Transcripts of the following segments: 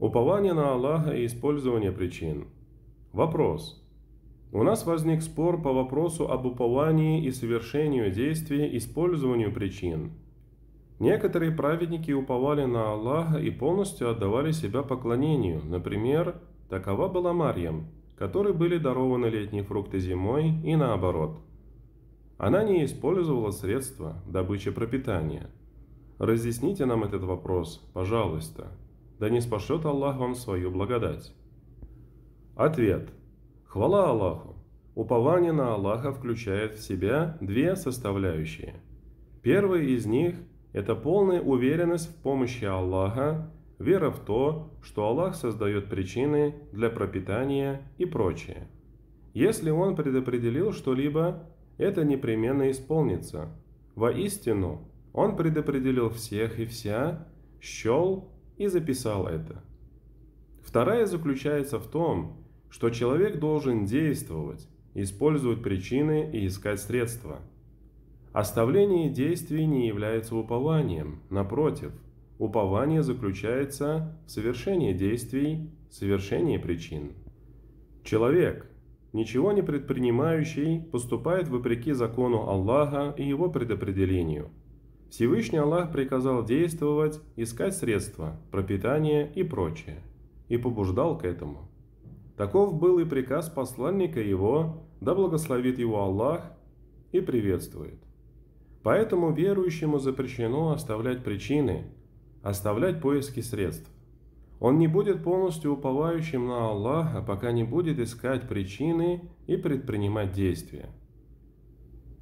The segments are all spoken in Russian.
Упование на Аллаха и использование причин. Вопрос. У нас возник спор по вопросу об уповании и совершению действий, использованию причин. Некоторые праведники уповали на Аллаха и полностью отдавали себя поклонению. Например, такова была Марьям, которой были дарованы летние фрукты зимой и наоборот. Она не использовала средства добычи пропитания. Разъясните нам этот вопрос, пожалуйста да не спашет Аллах вам свою благодать. Ответ. Хвала Аллаху. Упование на Аллаха включает в себя две составляющие. Первая из них – это полная уверенность в помощи Аллаха, вера в то, что Аллах создает причины для пропитания и прочее. Если Он предопределил что-либо, это непременно исполнится. Воистину, Он предопределил всех и вся, щел и записал это. Вторая заключается в том, что человек должен действовать, использовать причины и искать средства. Оставление действий не является упованием, напротив, упование заключается в совершении действий, совершении причин. Человек, ничего не предпринимающий, поступает вопреки закону Аллаха и его предопределению – Всевышний Аллах приказал действовать, искать средства, пропитание и прочее, и побуждал к этому. Таков был и приказ посланника его, да благословит его Аллах и приветствует. Поэтому верующему запрещено оставлять причины, оставлять поиски средств. Он не будет полностью уповающим на Аллаха, пока не будет искать причины и предпринимать действия.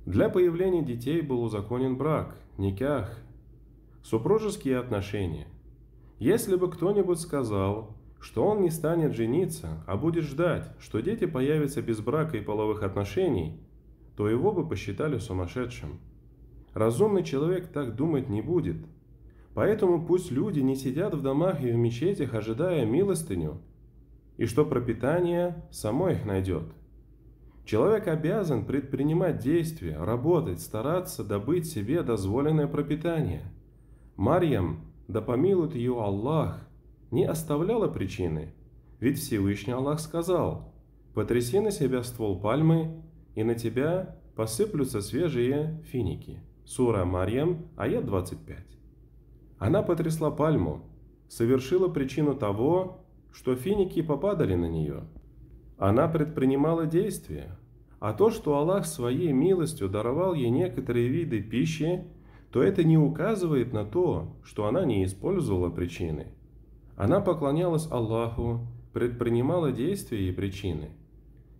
Для появления детей был узаконен брак – никах, супружеские отношения. Если бы кто-нибудь сказал, что он не станет жениться, а будет ждать, что дети появятся без брака и половых отношений, то его бы посчитали сумасшедшим. Разумный человек так думать не будет. Поэтому пусть люди не сидят в домах и в мечетях, ожидая милостыню, и что пропитание само их найдет. Человек обязан предпринимать действия, работать, стараться добыть себе дозволенное пропитание. Марьям, да помилует ее Аллах, не оставляла причины, ведь Всевышний Аллах сказал, «Потряси на себя ствол пальмы, и на тебя посыплются свежие финики». Сура Марьям, аят 25. Она потрясла пальму, совершила причину того, что финики попадали на нее – она предпринимала действия, а то, что Аллах своей милостью даровал ей некоторые виды пищи, то это не указывает на то, что она не использовала причины. Она поклонялась Аллаху, предпринимала действия и причины.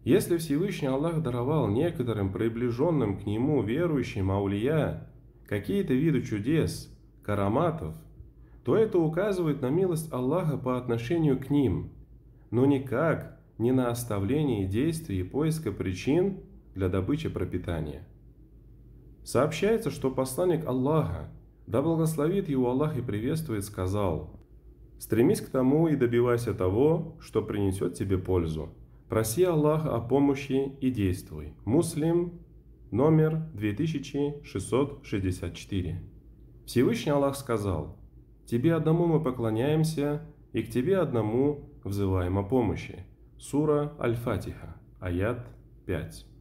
Если Всевышний Аллах даровал некоторым приближенным к Нему верующим аулия какие-то виды чудес, караматов, то это указывает на милость Аллаха по отношению к ним, но никак не на оставлении действий и поиска причин для добычи пропитания. Сообщается, что посланник Аллаха, да благословит его Аллах и приветствует, сказал, «Стремись к тому и добивайся того, что принесет тебе пользу. Проси Аллаха о помощи и действуй». Муслим, номер 2664. Всевышний Аллах сказал, «Тебе одному мы поклоняемся, и к тебе одному взываем о помощи». Сура Аль-Фатиха, аят 5.